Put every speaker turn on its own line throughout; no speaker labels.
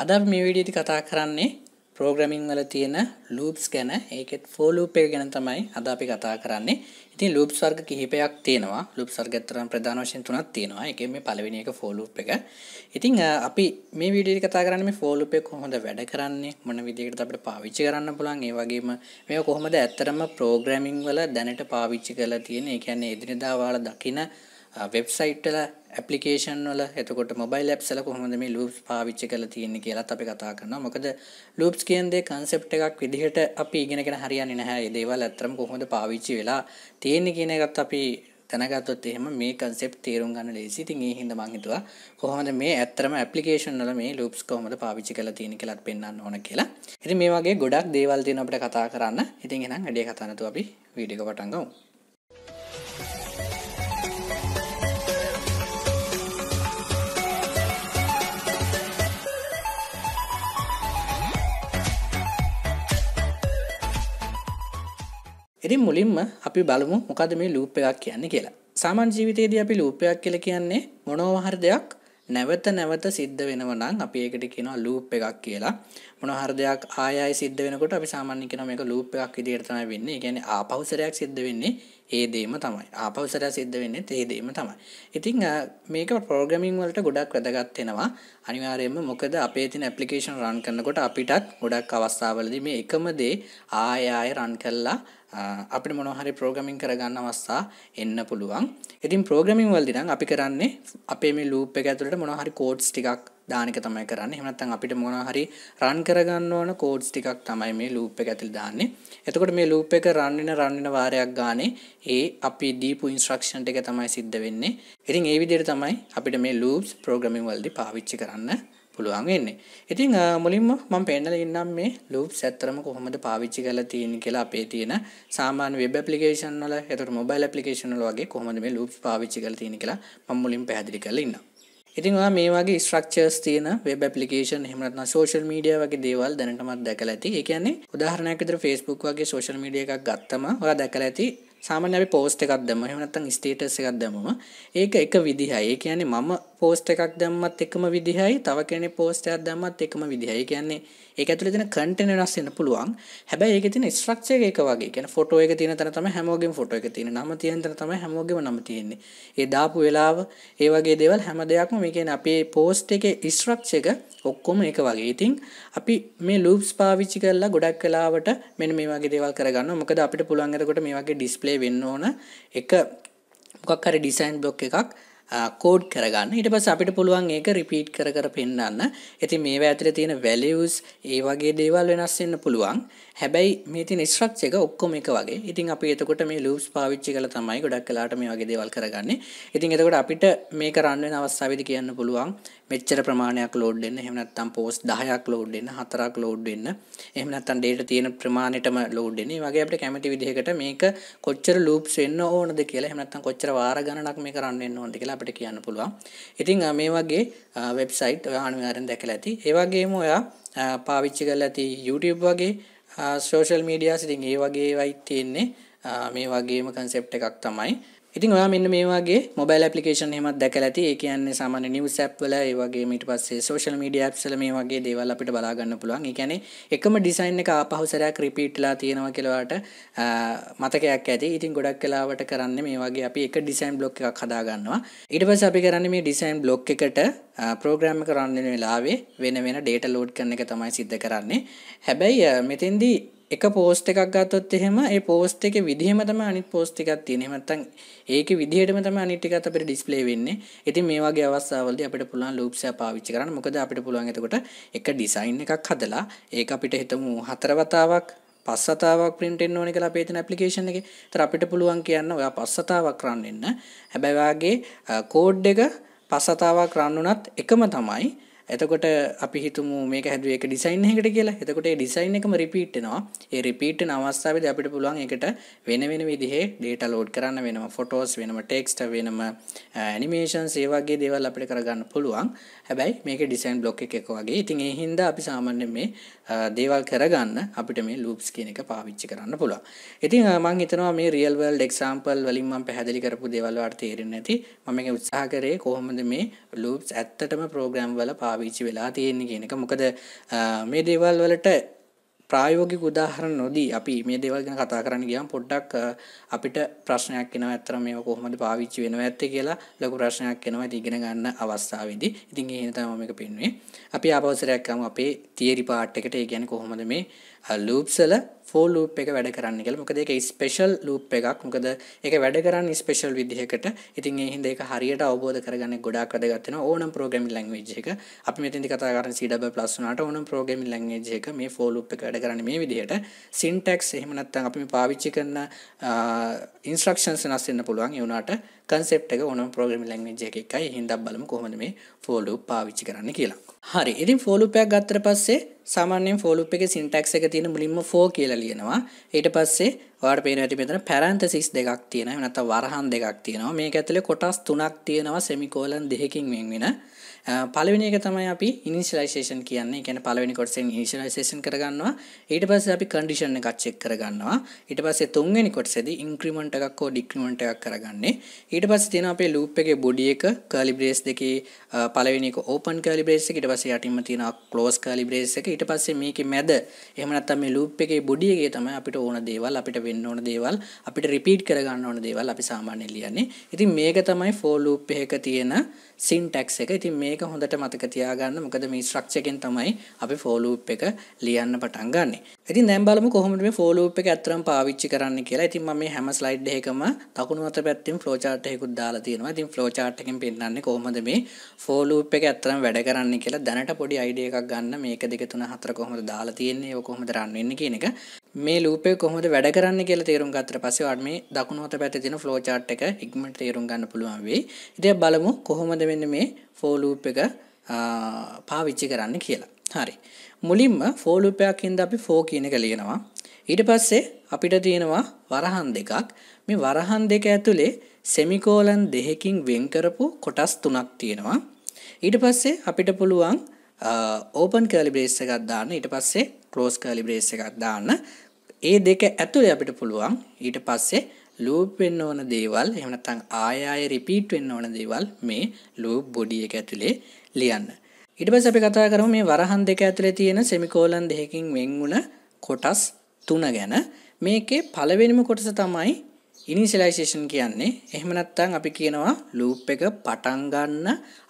අද මේ විඩියටි කතා කරන්නේ ප්‍රෝග්‍රමින් වල තියෙන ලූප්ස් ගැන ඒකෙත් ෆෝලූප එක ගැන තමයි අද අපි කතා කරන්නේ ඉතින් ලූප් වර්ග කිහිපයක් තියෙනවා ලූප් වර්ග ඇත්තරම් ප්‍රධාන වශයෙන් තුනක් තියෙනවා එකේ මේ පළවෙනි එක ෆෝලූප් එක ඉතින් අපි මේ වීඩියෝවේ කතා කරන්නේ මේ ෆෝලූප් එක කොහොමද වැඩ කරන්නේ මොන විදිහකටද අපිට පාවිච්චි කරන්න පුළුවන් ඒ වගේම මේක කොහොමද ඇත්තරම ප්‍රෝග්‍රෑමින් වල දැනට පාවිච්චි කරලා තියෙන්නේ ඒ කියන්නේ එදිනෙදා ඔයාලා දකින වෙබ්සයිට්ටල ඇපලිකේෂන් වල එතකොට මොබයිල් ඇප්සල කොහොමද මේ ලූප්ස් පාවිච්චි කරලා තියෙන්නේ කියලත් අපි කතා කරනවා. මොකද ලූප්ස් කියන දේ concept එකක් විදිහට අපි ඉගෙනගෙන හරියන්නේ නැහැ. මේ දේවල් ඇත්තටම කොහොමද පාවිච්චි වෙලා තියෙන්නේ කියන එකත් අපි දැනගත්තොත් එහෙම මේ concept තේරුම් ගන්න ලේසි. ඉතින් ඒ හින්දා මම හිතුවා කොහොමද මේ ඇත්තටම application වල මේ loops කොහොමද පාවිච්චි කරලා තියෙන්නේ කියලාත් පෙන්වන්න ඕන කියලා. ඉතින් මේ වගේ ගොඩක් දේවල් තියෙනවා අපිට කතා කරන්න. ඉතින් එහෙනම් වැඩේ කතා නැතුව අපි වීඩියෝ එක පටන් ගමු. ඉතින් මුලින්ම අපි බලමු මොකද මේ ලූප් එකක් කියන්නේ කියලා. සාමාන්‍ය ජීවිතයේදී අපි ලූපයක් කියලා කියන්නේ මොනවහරි දෙයක් නැවත නැවත සිද්ධ වෙනවා නම් අපි ඒකට කියනවා ලූප් එකක් කියලා. මොනවහරි දෙයක් ආය ආය සිද්ධ වෙනකොට අපි සාමාන්‍යයෙන් කියනවා මේක ලූප් එකක් විදිහට තමයි වෙන්නේ. ඒ කියන්නේ ආපෞසරයක් සිද්ධ වෙන්නේ ඒ දේම තමයි. ආපෞසරය සිද්ධ වෙන්නේ ඒ දේම තමයි. ඉතින් මේක ප්‍රෝග්‍රෑමින් වලට ගොඩක් වැදගත් වෙනවා. අනිවාර්යයෙන්ම මොකද අපේ තියෙන ඇප්ලිකේෂන් රන් කරනකොට අපිටත් ගොඩක් අවස්ථාවලදී මේ එකම දේ ආය ආය රන් කරලා අපිට මොනහරි ප්‍රෝග්‍රමින් කරගන්න අවස්ථා එන්න පුළුවන් ඉතින් ප්‍රෝග්‍රමින් වල්දිනම් අපි කරන්නේ අපේ මේ ලූප් එක ඇතුළට මොනහරි කෝඩ්ස් ටිකක් දානක තමයි කරන්න එමනත්තන් අපිට මොනහරි රන් කරගන්න ඕන කෝඩ්ස් ටිකක් තමයි මේ ලූප් එක ඇතුළ දාන්නේ එතකොට මේ ලූප් එක රන්වෙන රන්වෙන වාරයක් ගානේ ඒ අපි දීපු ඉන්ස්ට්‍රක්ෂන් ටික තමයි සිද්ධ වෙන්නේ ඉතින් ඒ විදිහට තමයි අපිට මේ ලූප්ස් ප්‍රෝග්‍රමින් වලදී පාවිච්චි කරන්න පුළුවන් වෙන්නේ. ඉතින් මුලින්ම මම පෙන්නලා ඉන්නම් මේ loops ඇත්තරම කොහොමද පාවිච්චි කරලා තියෙන්නේ කියලා අපේ තියෙන සාමාන්‍ය web application වල, ඒතර mobile application වල වගේ කොහොමද මේ loops පාවිච්චි කරලා තියෙන්නේ කියලා මම මුලින්ම පැහැදිලි කරලා ඉන්නම්. ඉතින් ඔයා මේ වගේ ස්ට්‍රක්චර්ස් තියෙන වෙබ් ඇප්ලිකේෂන් එහෙම නැත්නම් සෝෂල් මීඩියා වගේ දේවල් දැනටමත් දැකලා ඇති. ඒ කියන්නේ උදාහරණයක් විදිහට Facebook වගේ සෝෂල් මීඩියා එකක් ගත්තම ඔයා දැකලා ඇති සාමාන්‍ය අපි පෝස්ට් එකක් දැම්ම එහෙම නැත්නම් ස්ටේටස් එකක් දැම්මම ඒක එක විදිහයි. ඒ කියන්නේ මම පෝස්ට් එකක් දැම්මත් එකම විදිහයි. තව කෙනෙක් පෝස්ට් එකක් දැම්මත් එකම විදිහයි. ඒ කියන්නේ ඒක ඇතුළේ තියෙන කන්ටෙන්ට් වෙනස් වෙන්න පුළුවන්. හැබැයි ඒකේ තියෙන ස්ට්‍රක්චර් එක එක වගේ. කියන්නේ ෆොටෝ එක තියෙන තැන තමයි හැමෝගෙම ෆොටෝ එක තියෙන. නම තියෙන තැන තමයි හැමෝගෙම නම තියෙන්නේ. ඒ දාපු වෙලාව, ඒ වගේ දේවල් හැම දෙයක්ම මේ කියන්නේ අපේ post එකේ ස්ට්‍රක්චර් එක ඔක්කොම එක වගේ. ඉතින් අපි මේ ලූප්ස් පාවිච්චි කරලා ගොඩක් වෙලාවට මෙන්න මේ වගේ දේවල් කරගන්නවා. මොකද අපිට පුළුවන් එතකොට මේ වගේ ඩිස්ප්ලේ වෙන්න ඕන එක මොකක් හරි ඩිසයින් බ්ලොක් එකක් කෝඩ් කරගන්න ඉට පස අපිට පුළුවන් ඒක රිපීට් කර පෙන්න්න ඉති මේ ඇතර තියෙන වැලියස් ඒ වගේ දේවල් වෙනස්වෙන්න පුළුවන් හැබැයි මේති නිස්්‍රක්ෂ එක ඔක්කොම එක වගේ ඉතින් අපි එතකොට මේ ලූස් පාවිච්චි කළ තමයි ගොඩක් කලාට මේ වගේ දේවල් කරගන්න ඉතින් එතකොට අපිට මේ කරන්න අවස්සාවිදි කියන්න පුළුවන් මෙච්චර ප්‍රමාණයක් ලෝඩ්න්න එහමනත්තම් පෝස් දහයක් ලෝඩ්න්න හතරක් ලෝඩ්න්න එහමනත්තන් ඩේට තියෙන ප්‍රමාණයටම ලෝඩ්න්නේ වගේ අපට කැමති විදිහකට මේක කොච්චර ලූප් වෙන්න ඕනද කියලා හමනත්තම් කොච්චර වාර ගණනක් මේ කරන්න ඕනද කියලා අපට කියන්න පුළුවන් ඉතින් මේ වගේ වෙබ්සයිට් ඔයානුවාරෙන් දැකලා ඇති ඒවගේම ඔයා පාවිච්චි කල ඇති YouTube වගේ සෝෂල් මීඩියා සිතින් ඒ වගේ වයි තියෙන්නේ මේ වගේම කන්සෙප් එකක් තමයි ඉතින් ඔයා මෙන්න මේ වගේ මොබයිල් ඇපලිකේෂන් එහෙමත් දැකලා ඇති. ඒ කියන්නේ සාමාන්‍ය නිවුස් ඇප් වල ඒ වගේම ඊට පස්සේ සෝෂල් මීඩියා ඇප්ස් වල මේ වගේ දේවල් අපිට බලා ගන්න පුළුවන්. ඒ කියන්නේ එකම ඩිසයින් එක ආපහු සැරයක් රිපීට් වෙලා තියෙනවා කියලා වට මතකයක් ඇති. ඉතින් ගොඩක් වෙලාවට කරන්නේ මේ වගේ අපි එක ඩිසයින් බ්ලොක් එකක් හදා ගන්නවා. ඊට පස්සේ අපි කරන්නේ මේ ඩිසයින් බ්ලොක් එකට ප්‍රෝග්‍රෑම් එක රන් වෙන වෙලාවේ වෙන වෙන ඩේටා ලෝඩ් කරන එක තමයි සිද්ධ කරන්නේ. හැබැයි මෙතෙන්දී එක පෝස්ට එකක් ගත්තොත් එහෙම ඒ පෝස්ට එක විදිහම තම අනිත් පෝස්ට එකක් තියෙන මත්තන් ඒක විදිහටම තම අනිටිකත් අපට ඩිස්පලේ වෙන්නේ ඉතින් මේවාගේ අවස්සාවලද අපට පුළන් ලූප්ෂය පාවිච්චි කරන්න මොකද අපිට පුළුවන්ගතකොට එක ඩිසයින් එකක් හදලා ඒ අපිට හිතමු හතරවතාවක් පස්සතාවක් පින්ටෙන් ඕන කලා පේතන ඇපලිකේෂන එක තර අපිට පුළුවන් කියන්න ඔයා පස්සතාවක් කරන්න එන්න හැබැවාගේ කෝඩ් එක පස්සතාවක් රන්නුනත් එකම තමයි එතකොට අපි හිතුමු මේක හැදුව එක ඩිසයින් එකට කියලා එතකොට ඩිසයින් එකම රිපීට්නවා ඒ රිපීට් අවස්ථාවද අපිට පුළුවන් එකට වෙන වෙන විදිහේ ඩේට ලෝඩ් කරන්න වෙනම ෆොටෝස් වෙනම ටෙක්ස්ට වෙනම ඇනිමේෂන් සේවාගේ දේවල් අපිට කරගන්න පුළුවන් හැබැයි මේක ඩිසයින් බ්ලොක් එක වගේ ඉතින් ඒ හින්දා අපි සාමාන්‍ය මේ දේවල් කරගන්න අපිට මේ ලූප්ස් කියන එක පාවිච්චි කරන්න පුළුවන්. ඉතින් මම හිතනවා මේ රියල් වර්ල්ඩ් එක්සැම්පල් වලින් මම පැහැදිලි කරපු දේවල් වලට තේරෙන්නේ නැති මම මේක උත්සාහ කරේ කොහොමද මේ ලූප්ස් ඇත්තටම ප්‍රෝග්‍රෑම් වල පාවිච්චි වෙලා තියෙන්නේ කියන එක. මොකද මේ දේවල් වලට ප්‍රායෝගික උදාහරණ නොදී අපි මේ දේවල් ගැන කතා කරන්න ගියාම පොඩ්ඩක් අපිට ප්‍රශ්නයක් එනවා ඇත්තට මේක කොහොමද පාවිච්චි වෙනව ඇත්තේ කියලා ලොකු ප්‍රශ්නයක් එනවා ඉතින් ඉගෙන ගන්න අවස්ථාවේදී. ඉතින් ඒ හින්දා මම මේක පෙන්වුවේ. අපි ආපස්සට යමු අපේ තියරි පාට් එකට ඒ කියන්නේ කොහොමද මේ ලූප්ස් වල for loop එක වැඩ කරන්නේ කියලා. මොකද ඒක ස්පෙෂල් loop එකක්. මොකද ඒක වැඩ කරන්නේ ස්පෙෂල් විදිහකට. ඉතින් ඒ හින්දා ඒක හරියට අවබෝධ කරගන්න ගොඩාක් වැදගත් වෙනවා ඕනම programming language එක. අපි මෙතෙන්දි කතා කරන්නේ C++ වුණාට ඕනම programming language එක මේ for loop එක වැඩ කරන්නේ මේ විදිහට. syntax එහෙම නැත්නම් අපි මේ පාවිච්චි කරන instructions වෙනස් වෙන්න පුළුවන්. ඒ වුණාට කන්සෙප් එක ඕන ප්‍රෝග්‍රම ලංවේජ එකයි හිදක් බලම කොහොඳ මේ ෆෝලු පාවිච්චි කරන්න කියලා හරි ඉතින් ෆෝලුපයක් ගත්තර පස්සේ සාමාන්‍යෙන් ෆෝලුප් එක සිින්ටක්ස එක තියෙන මුලින්ම ෆෝ කියල ලියනවා ඊට පස්සේ වාට පේන ඇති මෙතන පැරන්තසිස් දෙකක් තියෙන නත වරහන් දෙකක් තියෙනවා මේ ඇතුලේ කොටස් තුනක් තියෙනවා සෙමිකෝලන් දෙහකින් වෙන් වෙන පලවෙනි එක තමයි අපි ඉනිශලයිසේෂන් කියන්නේ ගැන පලවෙනි කොටසෙන් ඉනිශලයිසේෂන් කරගන්නවා ඊට පස්ස අපි කඩිෂණ එකච්චෙක් කරගන්නවා ඊට පස්සේ තුන්ගනි කොටසෙද ඉංක්‍රමට එකක් හෝ ඩික්‍රමට එකක් කරගන්නේ ඊට පස්ස තියෙන අපේ ලූප් එක බොඩිය එක කලිබ්‍රේස් දෙකේ පලවෙනික ඕපන් කලිබ්‍රේස් එකට පස්සේ යටිම තියෙන ක්ලෝස් කලිබ්‍රේස් එක ඊට පස්සේ මේකේ මැද එහෙම නැත්නම් මේ ලූප් එකේ බොඩි එකේ තමයි අපිට ඕන දේවල් අපිට වෙන්න ඕන දේවල් අපිට රිපීට් කරගන්න ඕන දේවල් අපි සාමාන්‍යයෙන් ලියන්නේ. ඉතින් මේක තමයි for loop එකක තියෙන syntax එක. ඉතින් මේක හොඳට මතක තියාගන්න. මොකද මේ structure එකෙන් තමයි අපි for loop එක ලියන්න පටන් ගන්නෙ. ඉතින් දැන් බලමු කොහොමද මේ for loop එක ඇත්තටම පාවිච්චි කරන්න කියලා. ඉතින් මම මේ හැම slide එකකම දකුණු අත පැත්තෙන් flow chart එකකුත් දාලා තියෙනවා. ඉතින් flow chart එකෙන් පෙන්නන්නේ කොහොමද මේ for loop එක ඇත්තටම වැඩ කරන්නේ කියලා දැනට පොඩි idea එකක් ගන්න මේක දෙක තුන කාරණ හතර කොහොමද දාලා තියෙන්නේ ඔය කොහොමද රන් වෙන්නේ කියන එක මේ ලූප් එක කොහොමද වැඩ කරන්නේ කියලා තේරුම් ගත්තට පස්සේ ඔයාට මේ දකුණු අත පැත්තේ තියෙන ෆ්ලෝ chart එක ඉක්මනට තේරුම් ගන්න පුළුවන් වෙයි. ඉතින් බලමු කොහොමද මෙන්න මේ for loop එක පාවිච්චි කරන්න කියලා. හරි. මුලින්ම for loop එකක් හින්දා අපි for කියන එක ලියනවා. ඊට පස්සේ අපිට තියෙනවා වරහන් දෙකක්. මේ වරහන් දෙක ඇතුලේ semicolon දෙකකින් වෙන් කරපු කොටස් තුනක් තියෙනවා. ඊට පස්සේ අපිට පුළුවන් ඕපන් කලි බ්‍රේස් එකක් දාන්න ඊට පස්සේ ක්ලෝස් කලි බ්‍රේස් එකක් දාන්න ඒ දෙක ඇතුළේ අපිට පුළුවන් ඊට පස්සේ ලූප් වෙන්න ඕන දේවල් එහෙම නැත්නම් ආය ආය රිපීට් වෙන්න ඕන දේවල් මේ ලූප් බොඩි එක ඇතුලේ ලියන්න. ඊට පස්සේ අපි කතා කරමු මේ වරහන් දෙක ඇතුලේ තියෙන සෙමිකෝලන් දෙකකින් වෙන් වුණ කොටස් තුන ගැන. මේකේ පළවෙනිම කොටස තමයි ඉනිසිලයිසේෂන් කියන්නේ එහෙම නැත්නම් අපි කියනවා ලූප් එක පටන් ගන්න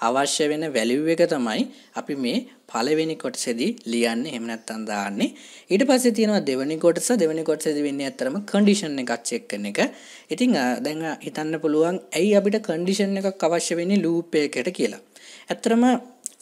අවශ්‍ය වෙන වැලියු එක තමයි අපි මේ පළවෙනි කොටසේදී ලියන්නේ එහෙම නැත්නම් දාන්නේ ඊට පස්සේ තියෙනවා දෙවෙනි කොටස දෙවෙනි කොටසේදී වෙන්නේ ඇත්තරම කන්ඩිෂන් එකක් චෙක් කරන එක. ඉතින් දැන් හිතන්න පුළුවන් ඇයි අපිට කන්ඩිෂන් එකක් අවශ්‍ය වෙන්නේ ලූප් එකකට කියලා. ඇත්තරම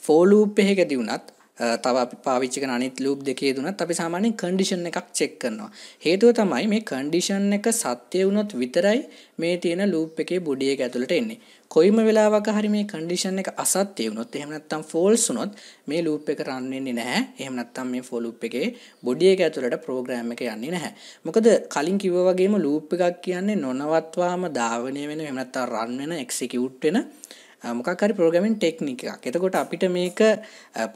ෆෝ ලූප් එකකදී වුණත් තව පාවිච්චික අනිත් ලූප් දෙකේ දුනත් අපි සාමාන්‍ය කන්ඩිෂන් එකක් චෙක් කරනවා හේතුව තමයි මේ කන්ඩිෂන් එක සත්‍යය වුණොත් විතරයි මේ තියෙන ලූප් එකේ බොඩිය එක ඇතුළට එන්නේ කොයිම වෙලාවක හරි මේ කන්ඩිෂන් එක අසත්‍ය වුණොත් එහෙම නැත්නම් ෆෝල්ස් වුණොත් මේ ලූප් එක රන් වෙන්නේ නැහැ එහෙම නැත්නම් මේ ෆෝ ලූප් එකේ බොඩිය එක ඇතුළට ප්‍රෝග්‍රෑම් එක යන්නේ නැහැ මොකද කලින් කිව්වා වගේම ලූප් එකක් කියන්නේ නොනවත්වාම ධාවනය වෙන එහෙම නැත්නම් රන් වෙන එක්සිකියුට් වෙන මොකක්හරි පෝග්‍රමින් ටෙක්නික එතකොට අපිට මේක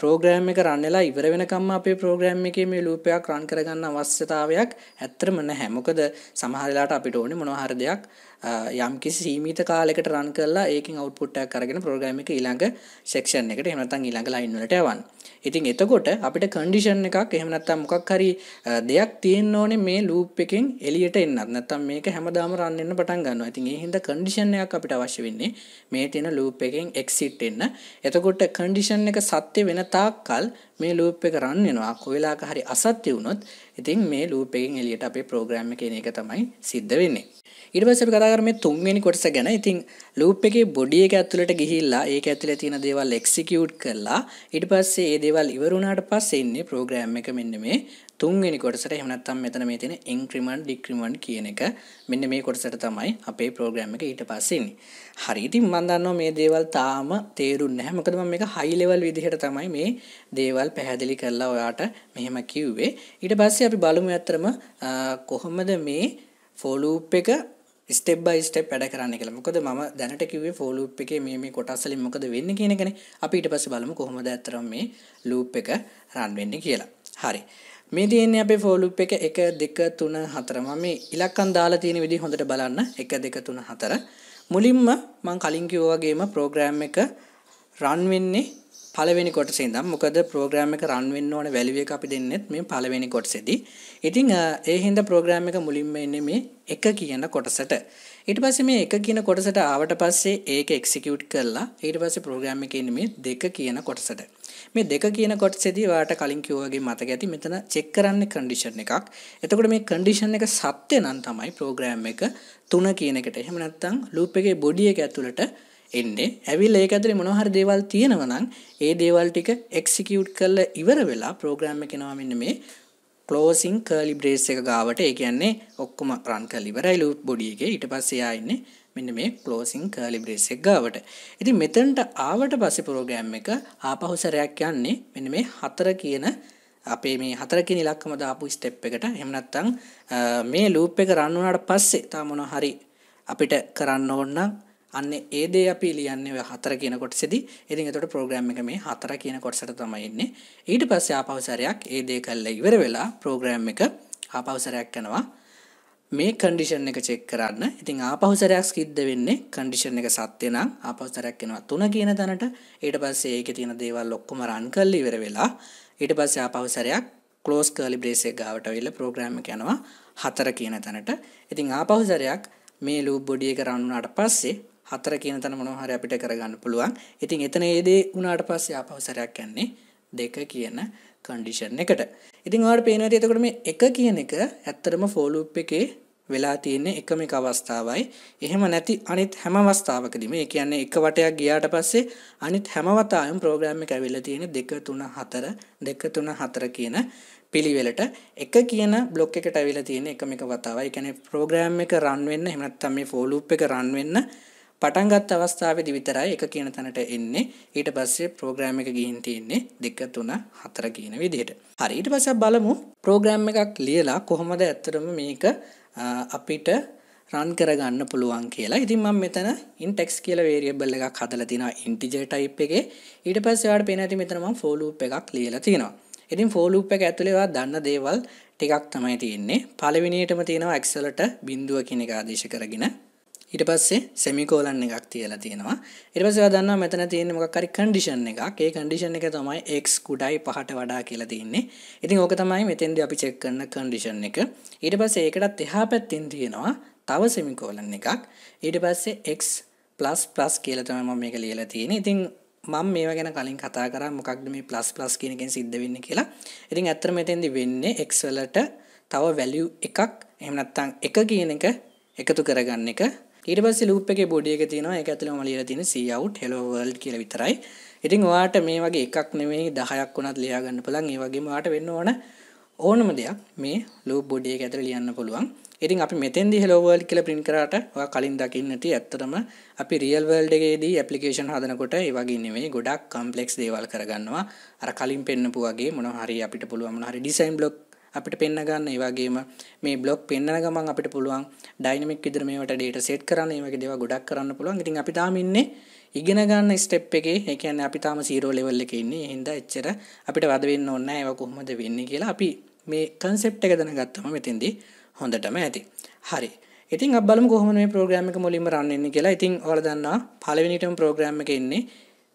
පෝග්‍රෑම් එක රන්නලා ඉවර වෙනකම් අපේ පෝග්‍රෑම් එක මේ ලූපයක් රන් කරගන්න අවස්්‍යතාවයක් ඇත්තරම නැහැ මොකද සමහරලාට අපිට ඕනි මොනහර දෙයක් යම්කි සීමිත කාලෙකට රන් කරලා ඒකින් අවුට්පුට්ටයක් කරගෙන ප්‍රෝග්‍රෑම් එක ඊළඟ සෙක්ෂන් එකට එහෙම නැත්නම් ඊළඟ ලයින් වලට යවන්න. ඉතින් එතකොට අපිට කන්ඩිෂන් එකක් එහෙම නැත්නම් මොකක් හරි දෙයක් තියෙන්න ඕනේ මේ ලූප් එකෙන් එළියට එන්නත් නැත්නම් මේක හැමදාම රන් වෙන්න පටන් ගන්නවා. ඉතින් ඒ හින්දා කන්ඩිෂන් එකක් අපිට අවශ්‍ය වෙන්නේ මේ තියෙන ලූප් එකෙන් එක්සිට් එන්න. එතකොට කන්ඩිෂන් එක සත්‍ය වෙන තාක්කල් මේ ලූප් එක රන් වෙනවා. කොයිලාක හරි අසත්‍ය වුණොත් ඉතින් මේ ලූප් එකෙන් එළියට අපේ ප්‍රෝග්‍රෑම් එකේ එක තමයි සිද්ධ වෙන්නේ. ඉටපස කතාරම තුන්වෙනි කොටස ගැන ඉතින් ලූප් එක බොඩිය එක ඇතුලට ගිහිල්ලා ඒක ඇතුල තියෙන දේවල් එක්සිකියුට් කරලා ඉට පස්සේ ඒ දේවල් ඉවරුණට පස් එන්නේ ප්‍රෝග්‍රෑම් එක මෙන්න මේ තුන්වෙනි කොටසට එහනත්තම් මෙතන මේ තියෙන ඉන්ක්‍රිමන්ට් ඩික්‍රිමන්ට් කියන එක මෙන්න මේ කොටසට තමයි අපේ ප්‍රෝග්‍රෑම් එක ඊට පස්සෙන්නේ. හරි ඉතින් මම දන්නවා මේ දේවල් තාම තේරුන්නේ නැහැ. මොකද මම මේක හයි ලෙවල් විදිහට තමයි මේ දේවල් පැහැදිලි කරලා ඔයාට මෙහෙම කිව්වේ. ඊට පස්සේ අපි බලමු ඇත්තරම කොහොමද මේ ෆෝ ලූප් එක ස්ටෙබ්බයි ස්ටප් වැඩ කරන්න කියලා මොකද ම දැනට කිවේ ෆෝලූප් එක මේ කොටස්සලින් මොකද වෙන්න කියනගෙන අපිට පස බලම කොහොමද ඇතරම් මේ ලූප් එක රන්වෙන්න කියලා හරි මේ තියන්නේ අපේ ෆෝලුප් එක එක දෙක තුන හතරම මේ ඉලක්කන් දාලා තියෙන විදි හොඳට බලන්න එක දෙක තුන හතර මුලින්ම මං කලින් කිව්වාගේම ප්‍රෝග්‍රෑම් එක රන්වෙන්නේ පළවෙනි කොටසේ ඉඳන් මොකද ප්‍රෝග්‍රෑම් එක රන් වෙන්න ඕන වැලියු එක අපි දෙන්නෙත් මේ පළවෙනි කොටසේදී. ඉතින් ඒ හින්දා ප්‍රෝග්‍රෑම් එක මුලින්ම එන්නේ මේ 1 කියන කොටසට. ඊට පස්සේ මේ 1 කියන කොටසට ආවට පස්සේ ඒක එක්සිකියුට් කරලා ඊට පස්සේ ප්‍රෝග්‍රෑම් එකේ ඉන්නේ මේ 2 කියන කොටසට. මේ දෙක කියන කොටසේදී ඔයාලට කලින් කිව්වාගේ මතක ඇති මෙතන චෙක් කරන්නේ කන්ඩිෂන් එකක්. එතකොට මේ කන්ඩිෂන් එක සත්‍ය නම් තමයි ප්‍රෝග්‍රෑම් එක 3 කියන එකට. එහෙම නැත්නම් ලූප් එකේ බොඩි එක ඇතුළට එන්නේ ඇවිල් ඒක ඇතරේ මොනොහර දේවල් තියෙනවනම් ඒ දේවල් ටික එක්සිකියුට් කරල ඉවර වෙලා ප්‍රෝග්‍රම්ම කෙනවාමන්න මේ කලෝසිං කලි බ්‍රේස් එක ගාවට ඒ කියන්නේ ඔක්කොම ප්‍රන් කලිවරයි ලුත් බොඩිය එක ඉට පස්සයා ඉන්නේ මෙන්න මේ කලෝසිං කලිබ්‍රේස් එක් ගාවට ඉති මෙතන්ට ආවට පස පෝගෑම් එක ආපහුසරයක් යන්නේ මෙන්න මේ හතර කියන අපේ මේ හතරක නිලක්කම දාපු ස්ටෙප් එකට හෙමනත්තං මේ ලූප් එක රන්නුනාට පස්සේ තා මොන හරි අපිට කරන්න ඕන්නම් අන්න ඒ දේ අපි ලියන්නේ ඔය හතර කියන කොටසේදී. ඉතින් එතකොට ප්‍රෝග්‍රෑම් එක මේ හතර කියන කොටසට තමයි එන්නේ. ඊට පස්සේ ආපහුසරයක් ඒ දේ කළා ඉවර වෙලා ප්‍රෝග්‍රෑම් එක ආපහුසරයක් කරනවා. මේ කන්ඩිෂන් එක චෙක් කරන්න ඉතින් ආපහුසරයක් ස්කිද්ද වෙන්නේ කන්ඩිෂන් එක සත්‍ය නම් ආපහුසරයක් වෙනවා තුන කියන තැනට ඊට පස්සේ ඒකේ තියෙන දේවල් ඔක්කොම රන් කරලා ඉවර වෙලා ඊට පස්සේ ආපහුසරයක් ක්ලෝස් කර්ලි බ්‍රේස් එක ගාවට වෙලා ප්‍රෝග්‍රෑම් එක යනවා හතර කියන තැනට ඉතින් ආපහුසරයක් මේ ලූප් බොඩි එක රන් වුණාට පස්සේ හතර කියන තන මොනහරි අපිට කරගන්න පුළුවන් ඉතින් එතන ඒදේ උනාට පස්සේ ආපවසරයක් යන්නේ දෙක කියන කන්ඩිෂන් එකට ඉතින් වාට පේනට එතකට මේ එක කියන එක ඇත්තරම ෆෝලුප් එකේ වෙලා තියෙන්නේ එකම එක අවස්ථාවයි එහෙම නැති අනිත් හැම අවස්ථාවකදීම ඒ කියන්නේ එක වටයක් ගියාට පස්සේ අනිත් හැමවතායම් ප්‍රෝග්‍රෑම් එක ඇවිල්ලා තියෙන්නේ 2 3 4 2 3 4 කියන පිළිවෙලට එක කියන බ්ලොක් එකට ඇවිල්ලා තියෙන එකම එක වතාවයි. ඒ කියන්නේ ප්‍රෝග්‍රෑම් එක රන් වෙන්න එහෙම නැත්නම් මේ ෆෝ ලූප් එක රන් වෙන්න පටන්ගත් අවස්ථාවදි විතරයි එක කියන තැනට එන්නේ ඊට පස්සේ ප්‍රෝග්‍රෑම් එක ගිහින් තියෙන්නේ දෙක තුන හතර කියන විදිහට. හරි ඊට පස්සේ බලමු ප්‍රෝග්‍රෑම් එකක් ලියලා කොහොමද ඇත්තටම මේක අපිට රන් කරගන්න පුළුවන් කියලා ඉතින් මම මෙතන ඉන්ටෙක්ස් කියලා වේරියබල් එකක් හදලා තිනවා ඉන්ටිජර් ටයිප් එකේ ඊට පස්සේ ඔයාලට පේන ඇති මෙතන මම ෆෝ ලූප් එකක් ලියලා තිනවා. ඉතින් ෆෝ ලූප් එක ඇතුලේ ඔයා දන්න දේවල් ටිකක් තමයි තියෙන්නේ. පළවෙනියටම තියෙනවා එක්සලට බිඳුව කියන එක ආදේශ කරගෙන ඊට පස්සේ සෙමිකෝලන් එකක් තියලා තියෙනවා ඊට පස්සේ දන්නවා මෙතන තියෙන මොකක් හරි කන්ඩිෂන් එකක් ඒ කන්ඩිෂන් එක තමයි x කුඩයි 5ට වඩා කියලා තියෙන්නේ ඉතින් ඕක තමයි මෙතෙන්දී අපි චෙක් කරන කන්ඩිෂන් එක ඊට පස්සේ ඒකටත් එහා පැත්තෙන් තියෙනවා තව සෙමිකෝලන් එකක් ඊට පස්සේ x plus plus කියලා තමයි මම මේක ලියලා තියෙන්නේ ඉතින් මම මේවා ගැන කලින් කතා කරා මොකක්ද මේ ප්ලස් ප්ලස් කියන එකෙන් සිද්ධ වෙන්නේ කියලා. ඉතින් ඇත්තටම එතෙන්දි වෙන්නේ x වලට තව වැලියු එකක් එහෙම නැත්නම් 1 කියන එක එකතු කරගන්න එක ඊට පස්සේ ලූප් එකේ බොඩි එක තියෙනවා ඒක ඇතුළේම ලියලා තියෙන see out hello world කියලා විතරයි. ඉතින් ඔයාට මේ වගේ එකක් නෙමෙයි 10ක් වුණත් ලියා ගන්න පුළුවන්. ඒ වගේම ඔයාට වෙන්න ඕන ඕනම දෙයක් මේ ලූප් බොඩි එක ඇතුළේ ලියන්න පුළුවන්. ඉතින් අපි මෙතෙන්දි hello world කියලා print කරාට ඔයා කලින් දකින්න ඇති ඇත්තටම අපි real world එකේදී application හදනකොට ඒ වගේ නෙමෙයි ගොඩක් complex දේවල් කරගන්නවා. අර කලින් පෙන්නපු වගේ මොනවා හරි අපිට පුළුවන් මොනවා හරි design block අපිට පෙන්න ගන්න ඒ වගේම මේ බ්ලොග් පෙන්වන ගමන් අපිට පුළුවන් ඩයිනමික් විදිහට මේවට data set කරන්න ඒ වගේ දේවල් ගොඩක් කරන්න පුළුවන්. ඉතින් අපි තාම ඉන්නේ ඉගෙන ගන්න ස්ටෙප් එකේ. ඒ කියන්නේ අපි තාම 0 level එකේ ඉන්නේ. ඒ හින්දා එච්චර අපිට වද වෙන්න ඕනේ නැහැ. ඒක කොහොමද වෙන්නේ කියලා අපි මේ concept එක දැනගත්තම මෙතෙන්දී හොඳටම ඇති. හරි. ඉතින් අප බලමු කොහොමද මේ ප්‍රෝග්‍රෑම් එක මුලින්ම රන් වෙන්නේ කියලා. ඉතින් ඔයාලා දන්නවා පළවෙනිටම ප්‍රෝග්‍රෑම් එක එන්නේ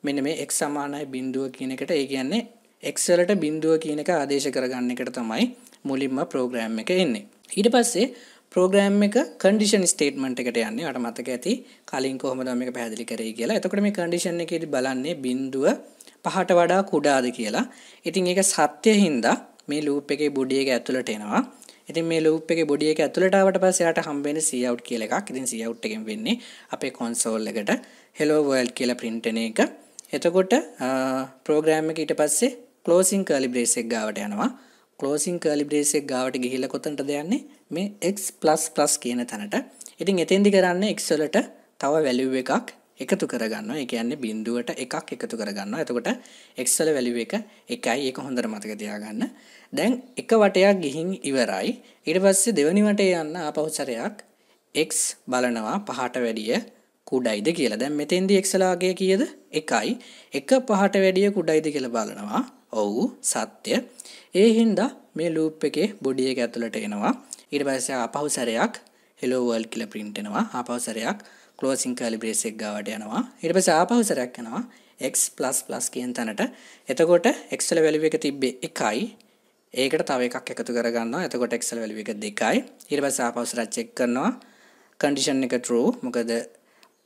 මෙන්න මේ x සමානයි බිඳුව කියන එකට. ඒ කියන්නේ එක්සලට බින්දුව කියන එක ආදේශ කරගන්න එකට තමයි මුලින්ම ප්‍රෝග්‍රෑම් එක එන්නේ. ඊට පස්සේ ප්‍රෝග්‍රෑම් එක කන්ඩිෂන් ස්ටේට්මන්ට් එකට යන්නේ අට මතක ඇති කලින් කොහොමද මේක පැහැදිලි කරේ කියලා. එතකොට මේ කන්ඩිෂන් එකේදී බලන්නේ බින්දුව පහට වඩා කුඩාද කියලා. ඉතින් ඒක සත්‍ය හින්දා මේ ලූප් එකේ බොඩි එක ඇතුළට එනවා. ඉතින් මේ ලූප් එකේ බොඩි එක ඇතුළට ආවට පස්සේ යාට හම්බෙන්නේ see out කියලා එකක්. ඉතින් see out එකෙන් වෙන්නේ අපේ console එකට hello world කියලා print එක. එතකොට ප්‍රෝග්‍රෑම් එක ඊට පස්සේ කලෝසින් කලි බ්‍රේසෙක් ගාවට යනවා කලෝසින් කලි බ්‍රේසෙක් ගාවට ගිහිල කොතන්ට දෙයන්නේ මේ එක් ප්ලස් ප්ලස් කියන තැනට ඉතින් එතෙන්දි කරන්න එක්වලට තව වැලිව් එකක් එකතු කරගන්න ඒ කියන්නේ බිඳුවට එකක් එකතු කරගන්න එතකොට එක්සල වැලිුව එක එකයි ඒක හොඳර මතක තියාගන්න දැන් එක වටයක් ගිහින් ඉවරයි ඉට පස්සේ දෙවනි වටේ යන්න අපහුසරයක් එක් බලනවා පහට වැඩිය කුඩයිද කියලා දැන් මෙතෙන්දි එක්සලාගේ කියද එකයි එක පහට වැඩිය කුඩයිද කියල බලනවා ඔවු සත්‍ය ඒ හින්දා මේ ලූප් එකේ බොඩිය එක ඇතුළට එනවා ඊට පස්සේ ආපහු සැරයක් hello world කියලා print වෙනවා ආපහු සැරයක් closing curly brace එක ගාවට යනවා ඊට පස්සේ ආපහු සැරයක් යනවා x++ කියන තැනට එතකොට x වල value එක තිබ්බේ 1යි ඒකට තව එකක් එකතු කරගන්නවා එතකොට x වල value එක 2යි ඊට පස්සේ ආපහු සැරයක් check කරනවා condition එක true මොකද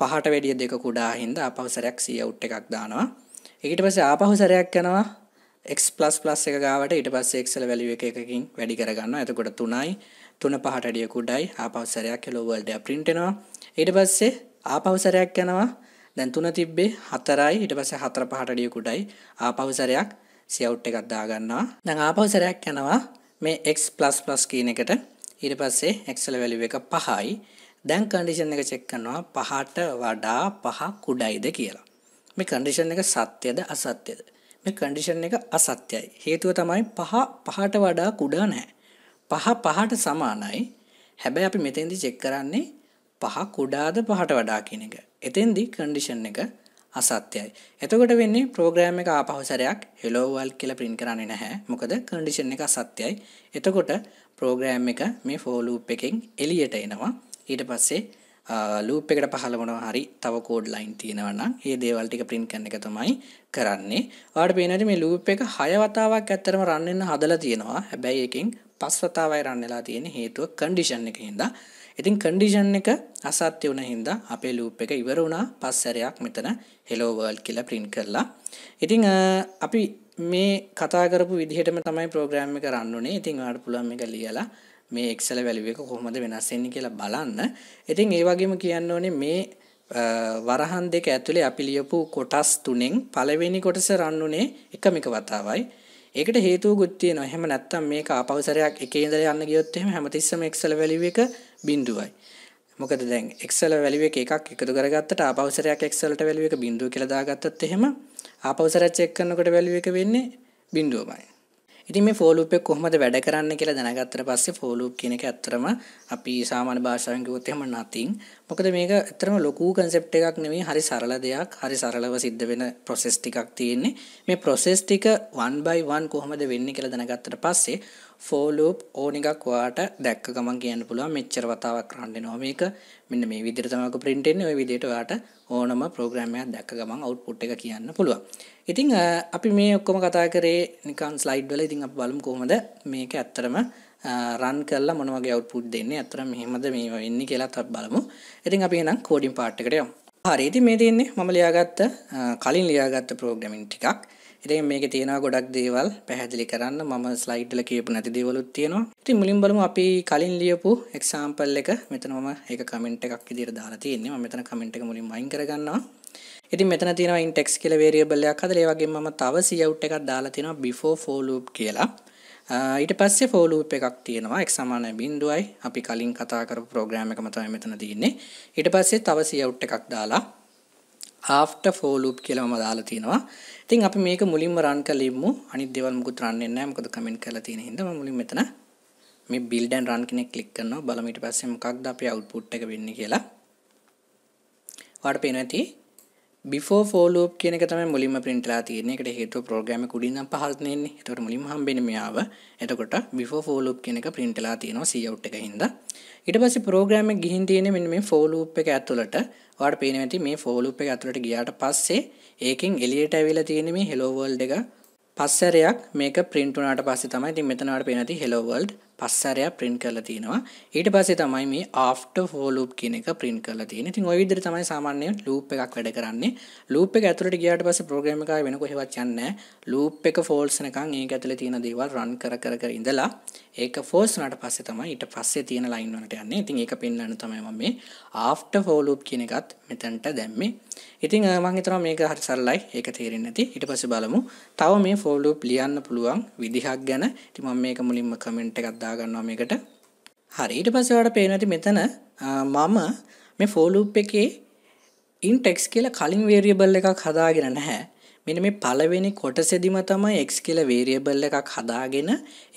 පහට වැඩිය දෙක කුඩා හින්දා ආපහු සැරයක් cout එකක් දානවා ඊට පස්සේ ආපහු සැරයක් යනවා එක්ස්ලස් ප්ලස් එක ගාවට ඊට පස්ස එක්සල වැලිුව එකකින් වැඩි කරගන්න ඇතකොට තුනයි තුන පහටඩිය කුඩයි ආපවසරයක් ලෝවල්ඩ පින්ටෙනවා ඊට පස්සේ ආපවසරයක් යනවා දැන් තුන තිබ්බේ හතරයි ඊට පස හතර පහටඩිය කුඩයි ආපවසරයක් සියවුට් එකක් දාගන්නවා දැන් ආපවසරයක් යනවා මේ එක් ප්ලස් ප්ලස් කියන එකට ඊට පස්සේ එක්සල වැලිුව එක පහයි දැන් කන්ඩිෂන් එක චෙක්කන්නවා පහට වඩා පහ කුඩයිද කියලා මේ කන්ඩිෂන් එක සත්‍යයද අසත්‍යද මේ කන්ඩිෂන් එක අසත්‍යයි. හේතුව තමයි පහ පහට වඩා කුඩා නැහැ. පහ පහට සමානයි. හැබැයි අපි මෙතෙන්දි චෙක් කරන්නේ පහ කුඩාද පහට වඩා කියන එක. එතෙන්දි කන්ඩිෂන් එක අසත්‍යයි. එතකොට වෙන්නේ ප්‍රෝග්‍රෑම් එක ආපහු සැරයක් hello world කියලා print කරන්නේ නැහැ. මොකද කන්ඩිෂන් එක අසත්‍යයි. එතකොට ප්‍රෝග්‍රෑම් එක මේ for loop එකෙන් එළියට එනවා. ඊට පස්සේ ලූප් එකට පහළ මොනවා හරි තව කෝඩ් ලයින් තියෙනවා නම් ඒ දේවල් ටික print කරන එක තමයි කරන්නේ. ඔයාලට පේනවාද මේ ලූප් එක 6 වතාවක් ඇත්තටම රන් වෙන්න හදලා තියෙනවා. හැබැයි එකෙන් 5 වතාවයි රන් වෙලා තියෙන හේතුව කන්ඩිෂන් එකේ හින්දා. ඉතින් කන්ඩිෂන් එක අසත්‍ය වුණ හින්දා අපේ ලූප් එක ඉවර වුණා. පස් සැරයක් මෙතන hello world කියලා print කරලා. ඉතින් අපි මේ කතා කරපු විදිහටම තමයි ප්‍රෝග්‍රෑම් එක රන් වුණේ. ඉතින් ඔයාලට පුළුවන් මේක ලියලා මේ එක්සල වැලිුව එක කොහොමද වෙනස්සෙන්නේ කියලා බලන්න ඉතින් ඒ වගේම කියන්න ඕනේ මේ වරහන් දෙක ඇතුළේ අපි ලියපු කොටස් තුනෙන් පළවෙනි කොටස රන්නුනේ එකමික වතාවයි. ඒකට හේතුවකුත් තියෙනවා. එහෙම නැත්නම් මේක ආපවසරයක් එකේ ඉඳලා යන්න ගියොත් එහෙම හැමතිස්සම Excel වැලියු එක බිඳුවයි. මොකද දැන් Excel වැලියු එක එකක් එකතු කරගත්තට ආපවසරයක් Excel වලට වැලියු එක බිඳුව කියලා දාගත්තත් එහෙම ආපවසරය චෙක් කරනකොට වැලියු එක වෙන්නේ බිඳුවමයි. ඉතින් මේ for loop එක කොහොමද වැඩ කරන්නේ කියලා දැනගත්තට පස්සේ for loop කියන එක ඇත්තටම අපි සාමාන්‍ය භාෂාවෙන් කිව්වොත් එහෙම nothing. මොකද මේක ඇත්තටම ලොකු concept එකක් නෙමෙයි හරි සරල දෙයක්. හරි සරලව සිද්ධ වෙන process ටිකක් තියෙන්නේ. මේ process ටික 1 by 1 කොහොමද වෙන්නේ කියලා දැනගත්තට පස්සේ ෆෝලූප් ඕන එකක් වාට දැක්ක ගමන් කියන්න පුළුවන් මෙච්චර වතාවක් කරන්න එනවා මේක මෙන්න මේ විදිහට තමයි ඔක print වෙන්නේ ওই විදිහට ඔයාට ඕනම ප්‍රෝග්‍රෑම් එකක් දැක්ක ගමන් output එක කියන්න පුළුවන්. ඉතින් අපි මේ ඔක්කොම කතා කරේ නිකන් slide වල ඉතින් අපි බලමු කොහොමද මේක ඇත්තටම රන් කරලා මොන වගේ output දෙන්නේ ඇත්තටම මෙහෙමද මේ වෙන්නේ කියලාත් අපි බලමු. ඉතින් අපි එහෙනම් coding part එකට යමු. හරි ඉතින් මේ තියෙන්නේ මම ලියාගත්ත කලින් ලියාගත්ත programming ටිකක්. ඉතින් මේක තියෙනවා ගොඩක් දේවල් පැහැදිලි කරන්න මම ස්ලයිඩ් වල කියපු නැති දේවලුත් තියෙනවා. ඉතින් මුලින් බලමු අපි කලින් ලියපු එක්සැම්පල් එක. මෙතන මම ඒක කමෙන්ට් එකක් විදිහට දාලා තියෙන්නේ. මම මෙතන කමෙන්ට් එක මුලින් වයින් කරගන්නවා. ඉතින් මෙතන තියෙනවා index කියලා variable එකක් හදලා ඒ වගේම මම තව cout එකක් දාලා තියෙනවා before for loop කියලා. ඊට පස්සේ for loop එකක් තියෙනවා x සමාන 0යි. අපි කලින් කතා කරපු ප්‍රෝග්‍රෑම් එකම තමයි මෙතන තියෙන්නේ. ඊට පස්සේ තව cout එකක් දාලා after for loop කියලා මම දාලා තිනවා. ඉතින් අපි මේක මුලින්ම run කරලිමු. අනිත් දේවල් මුකුත් run වෙන්නේ නැහැ. මොකද comment කරලා තියෙන හින්දා මම මුලින් මෙතන මේ build and run කෙනෙක් click කරනවා. බලමු ඊට පස්සේ මොකක්ද අපේ output එක වෙන්නේ කියලා. ඔයාලට පේනවා ඇති බිෝ ෝලෝ කියන තම මුලින්ම පින්ටලා තියනෙට හේතු ප්‍රෝග්‍රම කුඩිනම් පහත්නයන්නේ තොට මුලින් හම්බෙනමියාව එතකොට බිෝ ෆෝලෝප් කියනක පින්ටලා තියනවා සියවට් එක හිද ඉට පස ප්‍රෝග්‍රම ගිහින් තියෙන මෙ මේ ෆෝලූප් එක ඇතුලට වාට පේනවැති මේ ෆෝලූප් එක ඇතුලට ගියාට පස්සේ ඒකින් එලියට ඇවිල තියෙන මේ හෙලෝවල්් එක පස්සරයක් මේක පින්ටුනාට පස්ස තමයි ති මෙතනට පෙනති හෙලෝවල්ඩ් පස්සරයක් ප්‍රින් කරලා තියෙනවා ඊට පස්සේ තමයි මේ after for loop කියන එක print කරලා තියෙන්නේ. ඉතින් ওই විදිහට තමයි සාමාන්‍යයෙන් loop එකක් වැඩ කරන්නේ. loop එක ඇතුළට ගියාට පස්සේ program එකේ වෙන කොහෙවත් යන්නේ loop එක false වෙනකන් ඒක ඇතුළේ තියෙන දේවල් run කර කර කර ඉඳලා ඒක false වුණාට පස්සේ තමයි ඊට පස්සේ තියෙන line වලට යන්නේ. ඉතින් ඒක පෙන්වන්න තමයි මම මේ after for loop කියන එකත් මෙතනට දැම්මේ. ඉතින් මම හිතනවා මේක හරි සරලයි. ඒක තේරෙන්නේ නැති. ඊට පස්සේ බලමු. තව මේ for loop ලියන්න පුළුවන් විදිහක් ගැන. ඉතින් මම මේක මුලින්ම comment එකක් දාගන්නවා මේකට හරිට පසවට පේනති මෙතන මම මේ ෆෝලූප් එකේ ඉන්ටෙක්ස් කියල කලින් වේරියබල් එකක් හදාගෙන නැහැ මෙන මේ පලවෙනි කොටසෙදිම තමයි එක්ස් කියල වේරියබල් එකක් හදාගෙන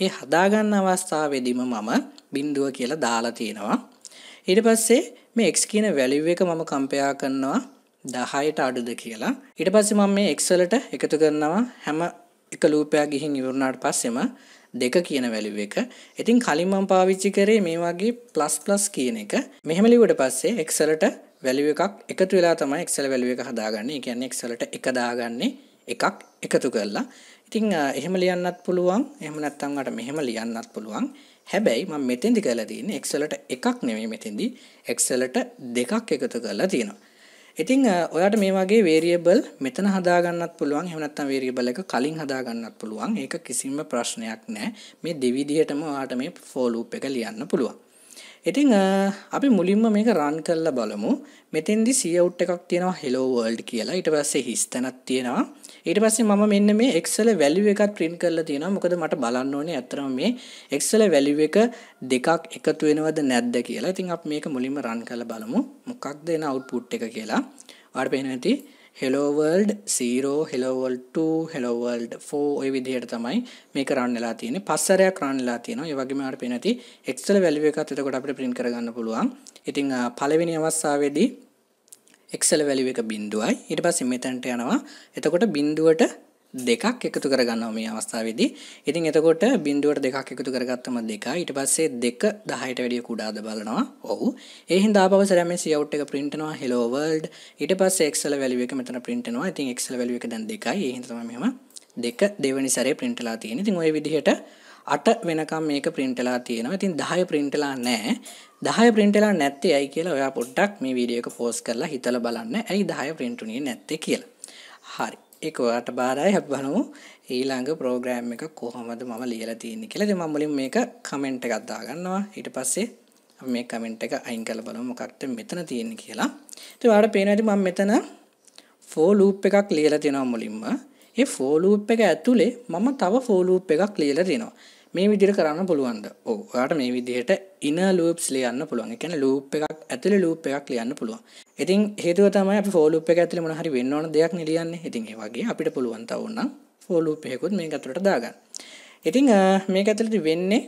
ඒ හදාගන්න අවස්ථාවවෙදිම මම බින්දුව කියලා දාලා තියෙනවා ඊට පස්සේ මේ එක්ස් කියන වැලිව් එක මම කම්පයා කරනවා දහයට අඩුද කියලා ඉට පස්සේ මම මේ එක්සලට එකතු කරනවා හැම එක ලූපයක් ගිහින් ඉවරුණාට පස්සෙම දෙක කියන වැලිව එක ඉතින් කලින් මම පාවිච්චි කරේ මේ වගේ ප්ලස් ප්ලස් කියන එක මෙහෙම ලිව්වට පස්සේ එක්සලට වැලිව එකක් එකතු වෙලා තමයි එක්සල වැලිව එක හදාගන්නේ. ඒ කියන්නේ එක්සලට එක දාගන්නේ එකක් එකතු කරලා. ඉතින් එහෙම ලියන්නත් පුළුවන්. එහෙම නැත්නම් අර මෙහෙම ලියන්නත් පුළුවන්. හැබැයි මම මෙතෙන්දි කරලා තියෙන්නේ එක්සලට එකක් නෙමෙයි මෙතෙන්දි එක්සලට දෙකක් එකතු කරලා තියෙනවා. ඉතින් ඔයාට මේ වගේ වේරියබල් මෙතන හදාගන්නත් පුළුවන් එහෙම නැත්නම් වේරියබල් එක කලින් හදාගන්නත් පුළුවන්. ඒක කිසිම ප්‍රශ්නයක් නැහැ. මේ දෙවිදිහටම ඔයාට මේ for loop එක ලියන්න පුළුවන්. ඉතිං අපි මුලින්ම මේක රන් කල්ල බලමු මෙතෙන්දි සියවුට් එකක් තියෙනවා හෙලෝවල්ඩ් කියලා ඉට පස්සේ හිස්තැනක් තියෙනවා ඊට පස්සේ මම මෙන්න මේ එක්සල වැලිුව එකත් ප්‍රින් කරල තියෙන මොකද මට බලන්න ඕනේ ඇතරම මේ එක්සල වැලිුව එක දෙකක් එකතු වෙනවද නැද්ද කියලා ඉතින් අප මේක මුලින්ම රන් කල බලමු මොකක් දෙන අවුපුට් එක කියලා වර්පෙන ඇති හෙලෝවල්ඩ් සීරෝ හෙලෝවල්ට හෙලෝවල්ඩ් ෆෝ ඔය විදිහයට තමයි මේ කරන්නලා තියෙන පස්සරයක් කරන්නලා තියෙන ඒවගේම අර පෙනති එක්ස්ටල් වැලිුව එකත් එතකොට අපිට print කරගන්න පුළුවන් ඉතින් පළවෙනි අවස්ථාවේදී එක්සල් වැලිුව එක බිඳුවයි ඊට පස්සේ මෙතනට යනවා එතකොට බිඳුවට දෙකක් එකතු කරගන්නවා මේ අවස්ථාවේදී. ඉතින් එතකොට බිඳුවට දෙකක් එකතු කරගත්තම දෙක. ඊට පස්සේ දෙක 10ට වැඩිය කුඩාද බලනවා. ඔව්. ඒ හින්දා ආපහු සරම මේ සීඅවුට් එක print කරනවා hello world. ඊට පස්සේ excel value එක මෙතන print කරනවා. ඉතින් excel value එක දැන් දෙකයි. ඒ හින්දා තමයි මෙහෙම දෙක දෙවනි සැරේ print වෙලා තියෙන්නේ. ඉතින් ওই විදිහට අට වෙනකම් මේක printලා තියෙනවා. ඉතින් 10 printලා නැහැ. 10 printලා නැත්තේ ඇයි කියලා ඔයා පොඩ්ඩක් මේ වීඩියෝ එක pause කරලා හිතලා බලන්න. ඇයි 10 print උනේ නැත්තේ කියලා. හරි. ඒක ඔයාට බාරයි අපි බලමු ඊළඟ ප්‍රෝග්‍රෑම් එක කොහොමද මම ලියලා තියෙන්නේ කියලා. ඉතින් මම මුලින් මේක කමෙන්ට් එකක් දාගන්නවා. ඊට පස්සේ අපි මේ කමෙන්ට් එක අයින් කරලා බලමු මොකක්ද මෙතන තියෙන්නේ කියලා. ඉතින් ඔයාලට පේනවා ඉතින් මම මෙතන for loop එකක් ලියලා තියෙනවා මුලින්ම. ඒ for loop එක ඇතුලේ මම තව for loop එකක් ලියලා තියෙනවා. මේ විදිර කරන්න පුළුවන්ද ඔයාට මේ විදිහට ඉන ලූප්ස් ලියන්න පුළුවන් එකැන ලූප් එකක් ඇතුළ ලූප් එකක් ලියන්න පුළුවන් ඉතින් හේතුව තමයි ෆෝලූප් එක ඇතුළ මොහරි වෙන්න ඕන දෙයක් නිලියන්න ඉතින් ඒවාගේ අපිට පුළුවන්ත ඔන්න ෆෝලූප් එකකුත් මේ ඇතුළට දාගන්න ඉතිං මේ ඇතුළට වෙන්නේ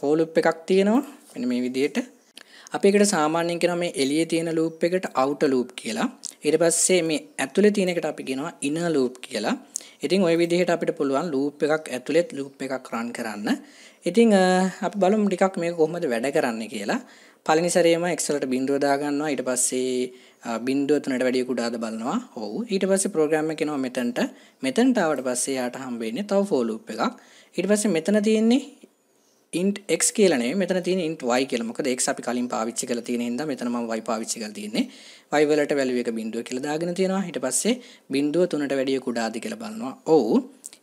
ෆෝලුප් එකක් තියෙනවා එන මේ විදියට අපිකට සාමාන්‍යෙන් කෙන මේ එලිය තියෙන ලූප් එකට අවුට ලූප් කියලා ඉට පස්සේ මේ ඇතුළ තියෙනකට අපි කෙනවා ඉන ලූප් කියලා ඉතින් ඔය විදිහට අපිට පුළුවන් ලූප් එකක් ඇතුළෙත් ලූප් එකක් රන් කරන්න. ඉතින් අපි බලමු ටිකක් මේක කොහොමද වැඩ කරන්නේ කියලා. පළවෙනි සැරේම Excel එකට බිඳුව දා ගන්නවා. ඊට පස්සේ බිඳුව තුනට වැඩිය කුඩාද බලනවා. ඔව්. ඊට පස්සේ ප්‍රෝග්‍රෑම් එක එනවා මෙතනට. මෙතනට ආවට පස්සේ යාට හම්බෙන්නේ තව for loop එකක්. ඊට පස්සේ මෙතන තියෙන්නේ ඉන්ට එක් කියලනේ මෙතන තියෙන ඉන්ට වයි කියලා මොකද එක් අපි කලින් පාවිච්චි කරලා තියෙන හින්දා මෙතන මම වයි පාවිච්චි කරලා තියෙන්නේ y වලට වැලියු එක බිඳුව කියලා දාගෙන තියෙනවා. ඊට පස්සේ බිඳුව 3ට වැඩිය කුඩාද කියලා බලනවා. ඔව්.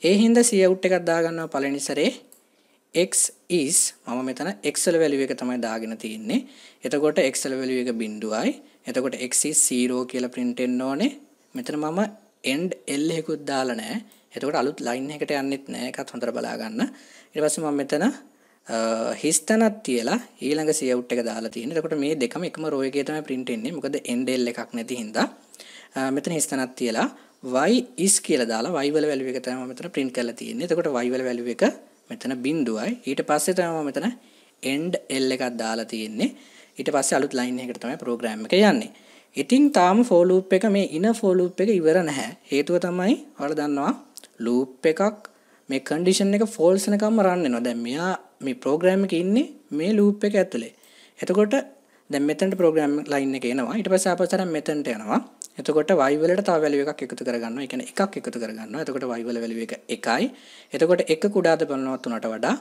ඒ හින්දා c out එකක් දාගන්නවා පළවෙනි සැරේ x is මම මෙතන x වල වැලියු එක තමයි දාගෙන තියෙන්නේ. එතකොට x වල වැලියු එක බිඳුවයි. එතකොට x is 0 කියලා print වෙන්න ඕනේ. මෙතන මම end l එකකුත් දාලා නැහැ. එතකොට අලුත් line එකකට යන්නෙත් නැහැ. ඒකත් හොඳට බලා ගන්න. ඊට පස්සේ මම මෙතන හිස්තනක් තියලා ඊළඟ සියවුට් එක දාලා තියෙන. එතකොට මේ දෙකම එකම රෝ එකේ තමයි print වෙන්නේ. මොකද end l එකක් නැති හින්දා. මෙතන හිස්තනක් තියලා y is කියලා දාලා y වල වැලියු එක තමයි මම මෙතන print කරලා තියෙන්නේ. එතකොට y වල වැලියු එක මෙතන බිංදුවයි. ඊට පස්සේ තමයි මම මෙතන end l එකක් දාලා තියෙන්නේ. ඊට පස්සේ අලුත් line එකකට තමයි program එක යන්නේ. ඉතින් තාම for loop එක මේ inner for loop එක ඉවර නැහැ. හේතුව තමයි ඔයාලා දන්නවා loop එකක් මේ කන්ඩිෂන් එක ෆෝල්සනකම්ම රන්න නොදැම් මෙයා මේ ප්‍රෝග්‍රෑම් එක ඉන්නේ මේ ලූප් එක ඇතුළේ එතකොට දැ මෙතට ප්‍රෝග්‍රම් ලයින්න එක නවා ඉට පස අපසර මෙතන්ට යනවා එතකොට වයිවලට තවැලි එකක් එකතු කරගන්න එක එකක් එකතු කරගන්න එතකොට වයිවල වැලි එක එකයි එතකොට එක කුඩාද බලනවත් වනට වඩා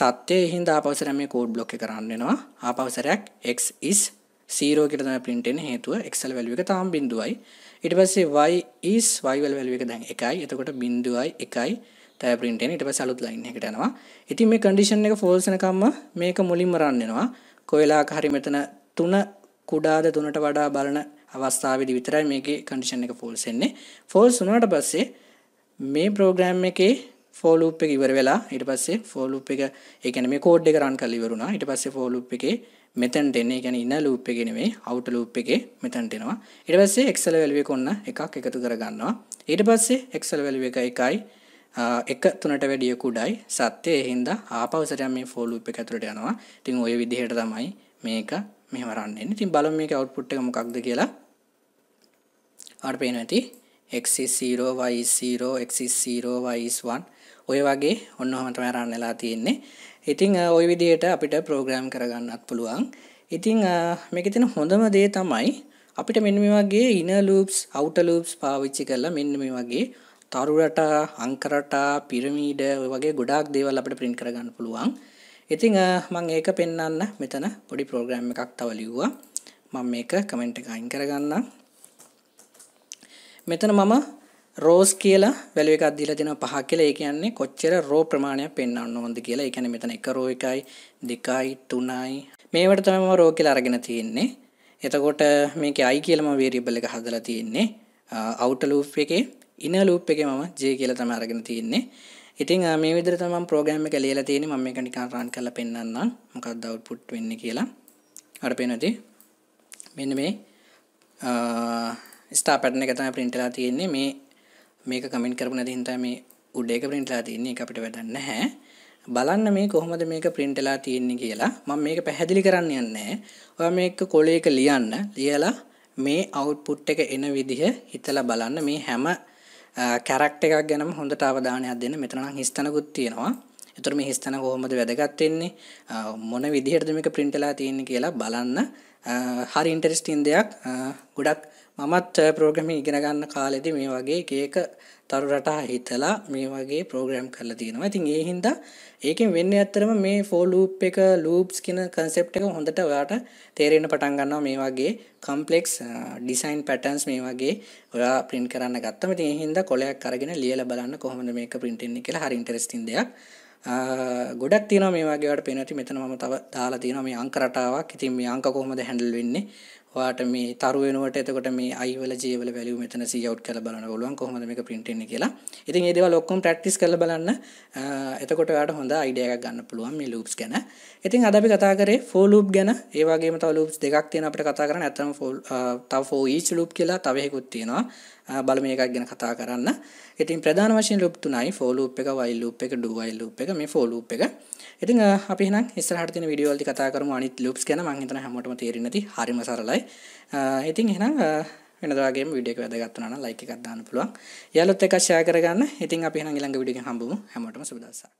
සත්‍යය හින්ද ආපවසර මේ කෝඩ් බ්ලොක් කරන්නවා ආපවසරයක් එක් ඉස් සීරෝකට තම පින්ටෙන් හේතුව එක්සල් වැලුව එක තාම් බිඳුවයි ඉට පස්සේ වයි ඊස් වයිවල් වැලුව එක දැන් එකයි එතකොට බිඳුවයි එකයි ටෑ print එන ඊට පස්සේ අලුත් line එකට යනවා. ඉතින් මේ condition එක false වෙනකම්ම මේක මුලින්ම run වෙනවා. කොයිලාක හරි මෙතන 3 කුඩාද 3ට වඩා බලන අවස්ථාවේදී විතරයි මේකේ condition එක false වෙන්නේ. false වුණාට පස්සේ මේ program එකේ for loop එක ඉවර වෙලා ඊට පස්සේ for loop එක ඒ කියන්නේ මේ code එක run කරලා ඉවර වුණා. ඊට පස්සේ for loop එකේ මෙතැන්ට එන්නේ ගැන ඉන්න ලූප් එක නෙමේ අවුට ලූප් එකේ මෙතැන්ට එනවා ඊට පස්සේ එක්සල් වැලුවේ කොන්න එකක් එකතු කරගන්නවා ඊට පස්සේ එක්සල් වැලුව එක එකයි එක තුනට වැඩිය කුඩයි සත්‍යය හින්දා ආපවසරය මේ ෆෝලූප ඇතුරට යනවා තින් ඔය විදිහට තමයි මේක මෙහමරන්නේ තින් බල මේක අවුපුට් එක මොකක්ද කියලා අර්පේන ඇති x0y0x0y1 ඔය වගේ ඔන්න හොමටම රන්නලා තියෙන්නේ ඉතිං ඔය විදියට අපිට ප්‍රෝග්‍රෑම් කරගන්නත් පුළුවන් ඉතිං මේක තින හොඳම දේ තමයි අපිට මෙන්න මේ වගේ ඉන ලූප්ස් අවුට ලූප්ස් පාවිච්චි කරලා මෙන්න මේ වගේ තරුරට අංකරට පිරමීඩ වගේ ගොඩක් දේවල් අපට පින් කරගන්න පුළුවන් ඉතිං මං ඒක පෙන්න්න මෙතන පොඩි ප්‍රෝග්‍රම් එකක් තවලිව්වා මං මේක කමෙන්ට් එක අයින් කරගන්න මෙතන මම රෝස් කියලා වැලුව එකක් දීලා තියෙනවා පහ කියලා. ඒ කියන්නේ කොච්චර රෝ ප්‍රමාණයක් පෙන්වන්න ඕනද කියලා. ඒ කියන්නේ මෙතන 1 රෝ 1යි, 2යි, 3යි. මේවට තමයි මම රෝ කියලා අරගෙන තියෙන්නේ. එතකොට මේකේ i කියලා මම variable එක හදලා තියෙන්නේ. outer loop එකේ ඉන්න ලූප් එක මම ජය කියල තම අරගෙන තියන්නේ ඉතින් මේ විදර තම ප්‍රෝග්‍රම එක ලියලා තියෙන මම මේ කනිකාරාන් කරලා පෙන්වන්නම් මොකක්ද අවුට්පුට් වෙන්නේ කියලා අර පේනද මෙන්න මේ ස්ථා පැටන එක තමයි print වෙලා තියෙන්නේ මේ මේක කමෙන්ට් කරපු නැති හින්දා මේ උඩ එක print වෙලා තියෙන්නේ ඒක අපිට වැඩක් නැහැ බලන්න මේ කොහොමද මේක print වෙලා තියෙන්නේ කියලා මම මේක පැහැදිලි කරන්න යන්නේ ඔයා මේක කොලේ එක ලියන්න ලියලා මේ output එක එන විදිහ හිතලා බලන්න මේ හැම කැරක්ට එකක් ගැනම හොඳට අවධානයක් දෙන්න මෙතනම් හිස්තනකුත් තියෙනවා එතුර මේ හිස්තන කොහොමද වැදගත්වෙන්නේ මොන විදිහටදමික ප්‍රින්ටලා තියෙන කියලා බලන්න හරි ඉන්ටරස්ටින් දෙයක් ගොඩක් මමත් ප්‍රෝග්‍රම ඉගෙනගන්න කාලෙද මේ වගේ ඒක තරු රටා හිතලා මේ වගේ ප්‍රෝග්‍රෑම් කරලා තියෙනවා. ඉතින් ඒ හින්දා ඒකෙන් වෙන්නේ ඇත්තරම මේ ෆෝ ලූප් එක ලූප්ස් කියන concept එක හොඳට ඔයාට තේරෙන්න පටන් ගන්නවා මේ වගේ complex design patterns මේ වගේ ඔයා print කරන්න ගත්තම ඉතින් ඒ හින්දා කොලයක් අරගෙන ලියලා බලන්න කොහොමද මේක print වෙන්නේ කියලා හරි interesting දෙයක්. ගොඩක් තියෙන මේවාගේට පෙනට මෙතන ම තව දාලා තියෙන මේ අංකරටාවක් ඉතින් මේ අංක කොහොමද හැඩල් වෙන්නේ ඔයාට මේ තරු වෙනුවට එතකොට මේ i වල j වල වැලියු මෙතන c out කරලා බලන්න පුළුවන් කොහොමද මේක print වෙන්නේ කියලා. ඉතින් මේ දේවල් ඔක්කොම practice කරලා බලන්න. එතකොට ඔයාට හොඳ idea එකක් ගන්න පුළුවන් මේ loops ගැන. ඉතින් අද අපි කතා කරේ for loop ගැන. ඒ වගේම තව loops දෙකක් තියෙන අපිට කතා කරන්න. නැත්නම් for තව for each loop කියලා තව එකකුත් තියෙනවා. බලම එකක් ගැන කතා කරන්න ඉතින් ප්‍රධාන වශයෙන් ලුප් තුනයි ෆෝලූප් එක වයිල් ලූප් එක ඩු වයිල් ලූප් එක මේ ෆෝලූප් එක ඉතින් අපි එහෙනම් ඉස්සරහට තියෙන වීඩියෝ වලදී කතා කරමු අනිත් ලූප්ස් ගැන මම හිතන හැමෝටම තේරෙන්නේ නැති හරිම සරලයි හොඳයි ඉතින් එහෙනම් වෙනදාගේ විඩියක වැදගත්වන ලයික එකක්දාන්න පුළුවන් යාලොත් එකක්ෂය කරගන්න ඉතින් අපි හඟ ළඟ විඩිය හම්බුම හැමටම සුදසා